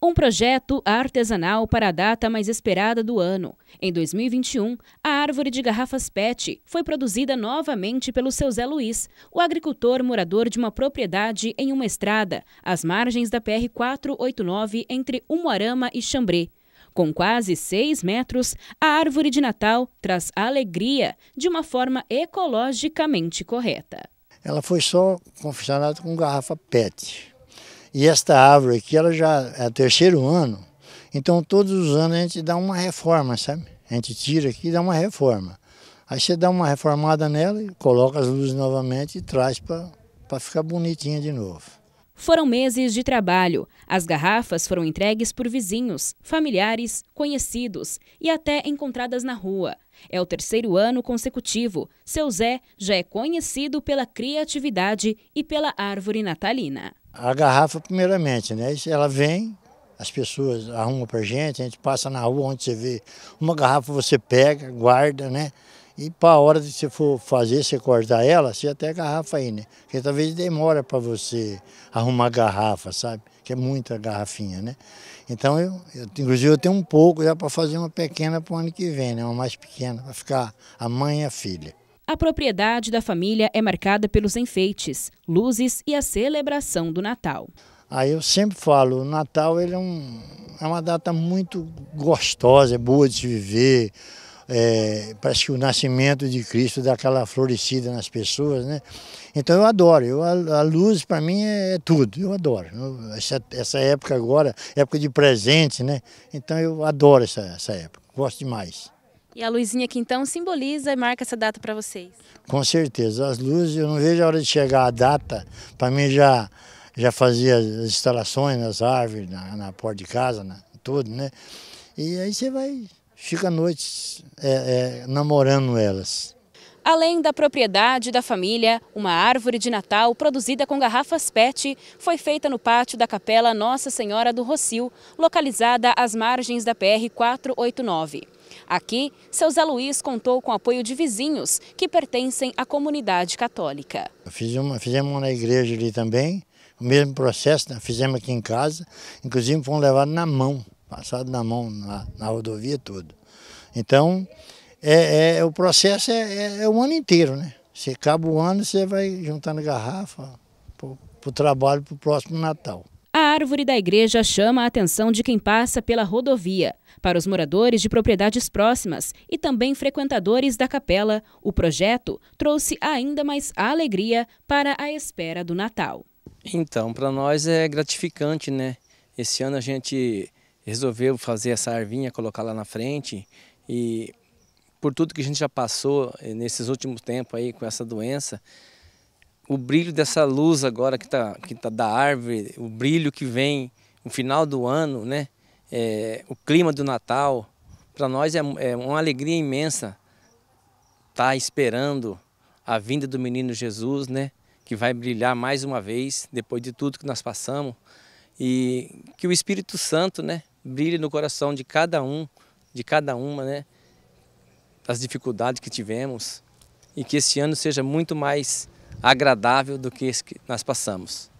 Um projeto artesanal para a data mais esperada do ano. Em 2021, a árvore de garrafas PET foi produzida novamente pelo seu Zé Luiz, o agricultor morador de uma propriedade em uma estrada, às margens da PR-489, entre Umuarama e Xambrê. Com quase 6 metros, a árvore de Natal traz alegria de uma forma ecologicamente correta. Ela foi só confeccionada com garrafa PET e esta árvore aqui, ela já é o terceiro ano, então todos os anos a gente dá uma reforma, sabe? A gente tira aqui e dá uma reforma. Aí você dá uma reformada nela, coloca as luzes novamente e traz para ficar bonitinha de novo. Foram meses de trabalho. As garrafas foram entregues por vizinhos, familiares, conhecidos e até encontradas na rua. É o terceiro ano consecutivo. Seu Zé já é conhecido pela criatividade e pela árvore natalina. A garrafa, primeiramente, né? Ela vem, as pessoas arrumam para gente, a gente passa na rua onde você vê uma garrafa, você pega, guarda, né? E para a hora de você for fazer, você cortar ela, você até garrafa aí, né? Porque talvez demora para você arrumar garrafa, sabe? Que é muita garrafinha, né? Então, eu, eu inclusive, eu tenho um pouco já para fazer uma pequena para o ano que vem, né? Uma mais pequena, para ficar a mãe e a filha. A propriedade da família é marcada pelos enfeites, luzes e a celebração do Natal. Aí eu sempre falo, o Natal ele é, um, é uma data muito gostosa, é boa de se viver, é, parece que o nascimento de Cristo dá aquela florescida nas pessoas, né? Então eu adoro, eu, a, a luz para mim é, é, tudo, eu adoro. Eu, essa, essa, época agora, época de presente, né? Então eu adoro essa, essa época, gosto demais. E a luzinha que então simboliza e marca essa data para vocês? Com certeza, as luzes, eu não vejo a hora de chegar a data, para mim já já fazia as instalações nas árvores, na, na porta de casa, na, tudo, né? E aí você vai fica à noite é, é, namorando elas. Além da propriedade da família, uma árvore de Natal produzida com garrafas PET foi feita no pátio da Capela Nossa Senhora do Rocio, localizada às margens da PR 489. Aqui, seu Zé Luiz contou com apoio de vizinhos que pertencem à comunidade católica. Fiz uma, fizemos uma na igreja ali também, o mesmo processo, né, fizemos aqui em casa, inclusive fomos levados na mão passado na mão, na, na rodovia, tudo. Então, é, é, é o processo é, é, é, o ano inteiro, né? Você acaba o ano, você vai juntando garrafa para o trabalho para o próximo Natal. A árvore da igreja chama a atenção de quem passa pela rodovia. Para os moradores de propriedades próximas e também frequentadores da capela, o projeto trouxe ainda mais alegria para a espera do Natal. Então, para nós é gratificante, né? Esse ano a gente resolveu fazer essa arvinha, colocar lá na frente e por tudo que a gente já passou eh, nesses últimos tempos aí com essa doença, o brilho dessa luz agora que está que tá da árvore, o brilho que vem no final do ano, né? É, o clima do Natal, para nós é, é, uma alegria imensa estar tá esperando a vinda do menino Jesus, né? Que vai brilhar mais uma vez depois de tudo que nós passamos e que o Espírito Santo, né? brilhe no coração de cada um, de cada uma, né? As dificuldades que tivemos e que esse ano seja muito mais agradável do que esse que nós passamos.